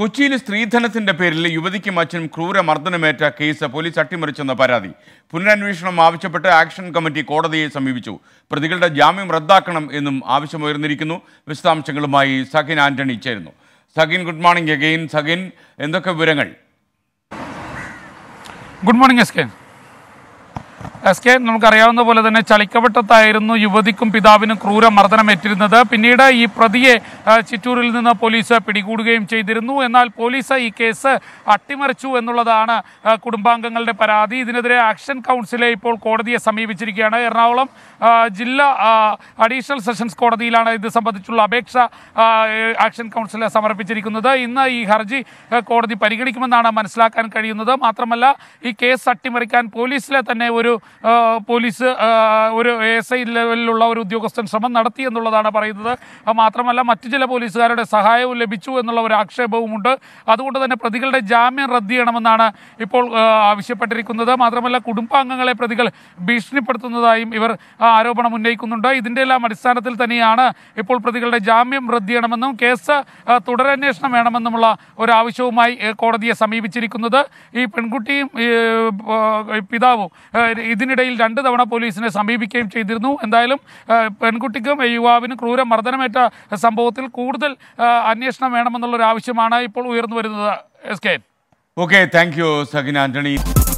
കൊച്ചിയിൽ സ്ത്രീധനത്തിന്റെ പേരിൽ യുവതിക്കും അച്ഛനും ക്രൂരമർദ്ദനമേറ്റ കേസ് പോലീസ് അട്ടിമറിച്ചെന്ന പരാതി പുനരന്വേഷണം ആവശ്യപ്പെട്ട് ആക്ഷൻ കമ്മിറ്റി കോടതിയെ സമീപിച്ചു പ്രതികളുടെ ജാമ്യം റദ്ദാക്കണം എന്നും ആവശ്യമുയർന്നിരിക്കുന്നു വിശദാംശങ്ങളുമായി സഖിൻ ആന്റണി ചേരുന്നു Sakhin good morning again Sakhin എന്തൊക്കെ വിവരങ്ങൾ good morning S S K നമുക്കറിയാവുന്ന പോലെ തന്നെ ചളിക്കവട്ടത്തായിരുന്നു യുവതിക്കും പിതാവിനും ക്രൂര ഏറ്റിരുന്നത് പിന്നീട് ഈ പ്രതിയെ ചിറ്റൂരിൽ നിന്ന് പോലീസ് പിടികൂടുകയും ചെയ്തിരുന്നു എന്നാൽ പോലീസ് ഈ കേസ് അട്ടിമറിച്ചു എന്നുള്ളതാണ് കുടുംബാംഗങ്ങളുടെ പരാതി ഇതിനെതിരെ ആക്ഷൻ കൗൺസിലെ ഇപ്പോൾ കോടതിയെ സമീപിച്ചിരിക്കുകയാണ് എറണാകുളം ജില്ലാ അഡീഷണൽ സെഷൻസ് കോടതിയിലാണ് ഇത് സംബന്ധിച്ചുള്ള അപേക്ഷ ആക്ഷൻ കൗൺസിലെ സമർപ്പിച്ചിരിക്കുന്നത് ഇന്ന് ഈ ഹർജി കോടതി പരിഗണിക്കുമെന്നാണ് മനസ്സിലാക്കാൻ കഴിയുന്നത് മാത്രമല്ല ഈ കേസ് അട്ടിമറിക്കാൻ പോലീസിലെ തന്നെ ഒരു പോലീസ് ഒരു എസ് ഐ ലെവലിലുള്ള ഒരു ഉദ്യോഗസ്ഥൻ ശ്രമം നടത്തി എന്നുള്ളതാണ് പറയുന്നത് മാത്രമല്ല മറ്റു ചില പോലീസുകാരുടെ സഹായവും ലഭിച്ചു എന്നുള്ള ഒരു ആക്ഷേപവുമുണ്ട് അതുകൊണ്ട് തന്നെ പ്രതികളുടെ ജാമ്യം റദ്ദ് ചെയ്യണമെന്നാണ് ഇപ്പോൾ ആവശ്യപ്പെട്ടിരിക്കുന്നത് മാത്രമല്ല കുടുംബാംഗങ്ങളെ പ്രതികൾ ഭീഷണിപ്പെടുത്തുന്നതായും ഇവർ ആരോപണം ഉന്നയിക്കുന്നുണ്ട് ഇതിൻ്റെ എല്ലാം അടിസ്ഥാനത്തിൽ തന്നെയാണ് ഇപ്പോൾ പ്രതികളുടെ ജാമ്യം റദ്ദ് ചെയ്യണമെന്നും കേസ് തുടരന്വേഷണം വേണമെന്നുമുള്ള ഒരു ആവശ്യവുമായി കോടതിയെ സമീപിച്ചിരിക്കുന്നത് ഈ പെൺകുട്ടിയും പിതാവും ഇതിനിടയിൽ രണ്ട് തവണ പോലീസിനെ സമീപിക്കുകയും ചെയ്തിരുന്നു എന്തായാലും പെൺകുട്ടിക്കും യുവാവിനും ക്രൂര മർദ്ദനമേറ്റ സംഭവത്തിൽ കൂടുതൽ അന്വേഷണം വേണമെന്നുള്ളൊരു ആവശ്യമാണ് ഇപ്പോൾ ഉയർന്നു വരുന്നത് S K okay thank you Sagin Antony